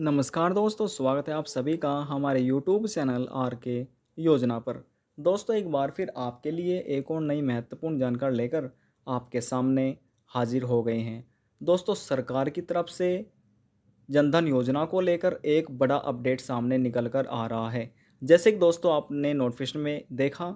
नमस्कार दोस्तों स्वागत है आप सभी का हमारे यूट्यूब चैनल आर के योजना पर दोस्तों एक बार फिर आपके लिए एक और नई महत्वपूर्ण जानकारी लेकर आपके सामने हाजिर हो गए हैं दोस्तों सरकार की तरफ से जनधन योजना को लेकर एक बड़ा अपडेट सामने निकल कर आ रहा है जैसे कि दोस्तों आपने नोटिफिकेशन में देखा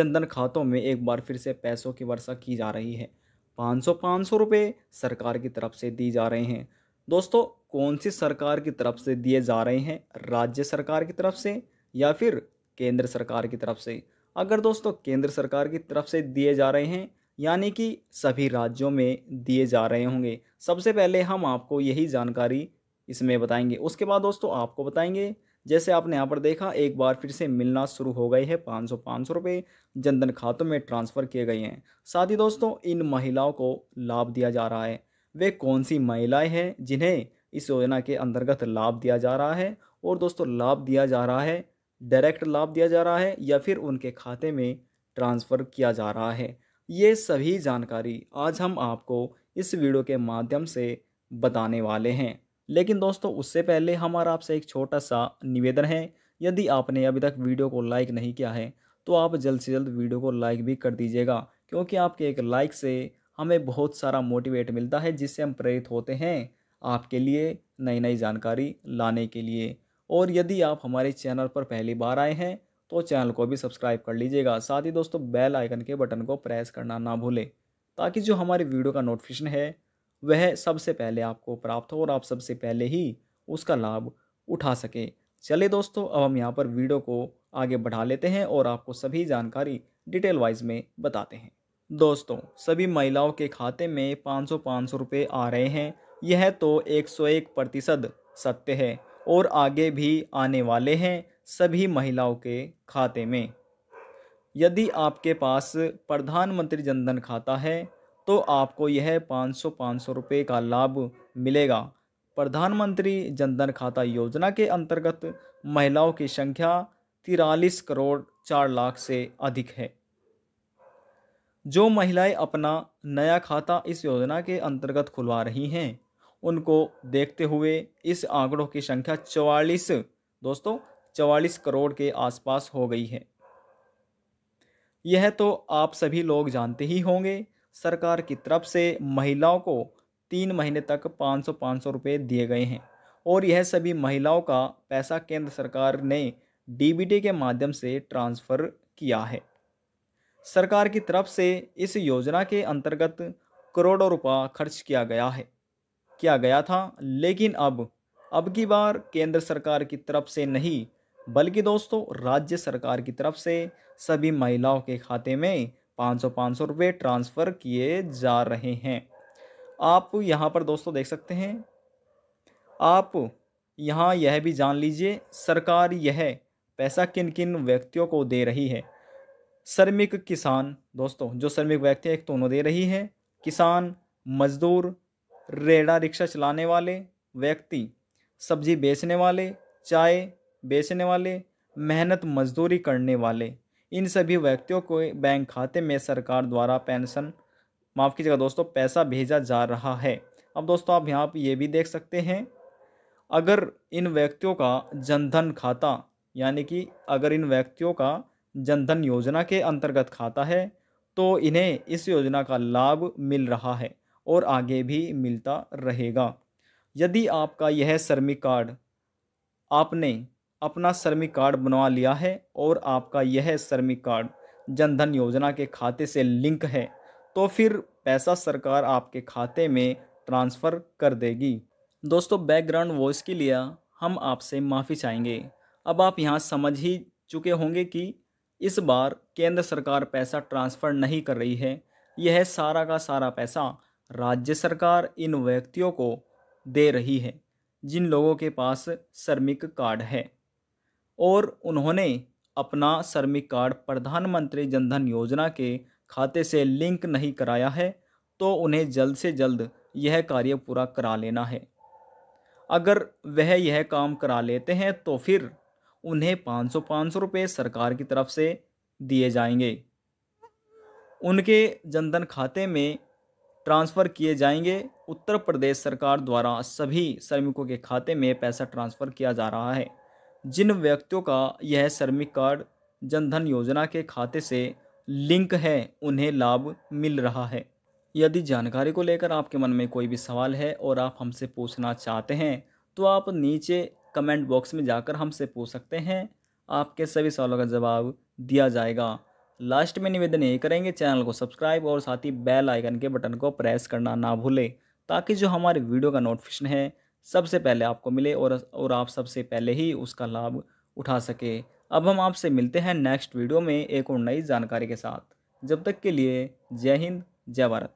जनधन खातों में एक बार फिर से पैसों की वर्षा की जा रही है पाँच सौ पाँच सौ रुपये सरकार की तरफ से दी जा रहे हैं दोस्तों कौन सी सरकार की तरफ से दिए जा रहे हैं राज्य सरकार की तरफ से या फिर केंद्र सरकार की तरफ से अगर दोस्तों केंद्र सरकार की तरफ से दिए जा रहे हैं यानी कि सभी राज्यों में दिए जा रहे होंगे सबसे पहले हम आपको यही जानकारी इसमें बताएंगे उसके बाद दोस्तों आपको बताएंगे जैसे आपने यहाँ पर देखा एक बार फिर से मिलना शुरू हो गई है पाँच सौ पाँच सौ रुपये जनधन खातों में ट्रांसफ़र किए गए हैं साथ ही दोस्तों इन महिलाओं को लाभ दिया जा रहा है वे कौन सी महिलाएँ हैं जिन्हें इस योजना के अंतर्गत लाभ दिया जा रहा है और दोस्तों लाभ दिया जा रहा है डायरेक्ट लाभ दिया जा रहा है या फिर उनके खाते में ट्रांसफ़र किया जा रहा है ये सभी जानकारी आज हम आपको इस वीडियो के माध्यम से बताने वाले हैं लेकिन दोस्तों उससे पहले हमारा आपसे एक छोटा सा निवेदन है यदि आपने अभी तक वीडियो को लाइक नहीं किया है तो आप जल्द से जल्द वीडियो को लाइक भी कर दीजिएगा क्योंकि आपके एक लाइक से हमें बहुत सारा मोटिवेट मिलता है जिससे हम प्रेरित होते हैं आपके लिए नई नई जानकारी लाने के लिए और यदि आप हमारे चैनल पर पहली बार आए हैं तो चैनल को भी सब्सक्राइब कर लीजिएगा साथ ही दोस्तों बेल आइकन के बटन को प्रेस करना ना भूलें ताकि जो हमारे वीडियो का नोटिफिकेशन है वह सबसे पहले आपको प्राप्त हो और आप सबसे पहले ही उसका लाभ उठा सके चलिए दोस्तों अब हम यहाँ पर वीडियो को आगे बढ़ा लेते हैं और आपको सभी जानकारी डिटेल वाइज में बताते हैं दोस्तों सभी महिलाओं के खाते में पाँच सौ पाँच सौ रुपये आ रहे हैं यह तो 101 प्रतिशत सत्य है और आगे भी आने वाले हैं सभी महिलाओं के खाते में यदि आपके पास प्रधानमंत्री जनधन खाता है तो आपको यह 500 500 रुपये का लाभ मिलेगा प्रधानमंत्री जनधन खाता योजना के अंतर्गत महिलाओं की संख्या तिरालीस करोड़ चार लाख से अधिक है जो महिलाएं अपना नया खाता इस योजना के अंतर्गत खुलवा रही हैं उनको देखते हुए इस आंकड़ों की संख्या चवालीस दोस्तों चवालीस करोड़ के आसपास हो गई है यह तो आप सभी लोग जानते ही होंगे सरकार की तरफ से महिलाओं को तीन महीने तक पाँच सौ पाँच सौ रुपये दिए गए हैं और यह सभी महिलाओं का पैसा केंद्र सरकार ने डीबीटी के माध्यम से ट्रांसफ़र किया है सरकार की तरफ से इस योजना के अंतर्गत करोड़ों रुपये खर्च किया गया है किया गया था लेकिन अब अब की बार केंद्र सरकार की तरफ से नहीं बल्कि दोस्तों राज्य सरकार की तरफ से सभी महिलाओं के खाते में पाँच सौ पाँच सौ रुपये ट्रांसफ़र किए जा रहे हैं आप यहाँ पर दोस्तों देख सकते हैं आप यहाँ यह भी जान लीजिए सरकार यह पैसा किन किन व्यक्तियों को दे रही है श्रमिक किसान दोस्तों जो श्रमिक व्यक्ति है एक तो उन्हें दे रही है किसान मजदूर रेड़ा रिक्शा चलाने वाले व्यक्ति सब्जी बेचने वाले चाय बेचने वाले मेहनत मजदूरी करने वाले इन सभी व्यक्तियों को बैंक खाते में सरकार द्वारा पेंशन माफ़ कीजिएगा दोस्तों पैसा भेजा जा रहा है अब दोस्तों आप यहाँ पर ये भी देख सकते हैं अगर इन व्यक्तियों का जनधन खाता यानी कि अगर इन व्यक्तियों का जनधन योजना के अंतर्गत खाता है तो इन्हें इस योजना का लाभ मिल रहा है और आगे भी मिलता रहेगा यदि आपका यह श्रमिक कार्ड आपने अपना श्रमिक कार्ड बनवा लिया है और आपका यह श्रमिक कार्ड जनधन योजना के खाते से लिंक है तो फिर पैसा सरकार आपके खाते में ट्रांसफ़र कर देगी दोस्तों बैकग्राउंड वॉइस के लिए हम आपसे माफ़ी चाहेंगे अब आप यहाँ समझ ही चुके होंगे कि इस बार केंद्र सरकार पैसा ट्रांसफ़र नहीं कर रही है यह सारा का सारा पैसा राज्य सरकार इन व्यक्तियों को दे रही है जिन लोगों के पास श्रमिक कार्ड है और उन्होंने अपना श्रमिक कार्ड प्रधानमंत्री जनधन योजना के खाते से लिंक नहीं कराया है तो उन्हें जल्द से जल्द यह कार्य पूरा करा लेना है अगर वह यह काम करा लेते हैं तो फिर उन्हें पाँच सौ पाँच सौ रुपये सरकार की तरफ से दिए जाएंगे उनके जनधन खाते में ट्रांसफ़र किए जाएंगे उत्तर प्रदेश सरकार द्वारा सभी श्रमिकों के खाते में पैसा ट्रांसफ़र किया जा रहा है जिन व्यक्तियों का यह श्रमिक कार्ड जनधन योजना के खाते से लिंक है उन्हें लाभ मिल रहा है यदि जानकारी को लेकर आपके मन में कोई भी सवाल है और आप हमसे पूछना चाहते हैं तो आप नीचे कमेंट बॉक्स में जाकर हमसे पूछ सकते हैं आपके सभी सवालों का जवाब दिया जाएगा लास्ट में निवेदन यही करेंगे चैनल को सब्सक्राइब और साथ ही बेल आइकन के बटन को प्रेस करना ना भूलें ताकि जो हमारे वीडियो का नोटिफिकेशन है सबसे पहले आपको मिले और और आप सबसे पहले ही उसका लाभ उठा सके अब हम आपसे मिलते हैं नेक्स्ट वीडियो में एक और नई जानकारी के साथ जब तक के लिए जय हिंद जय भारत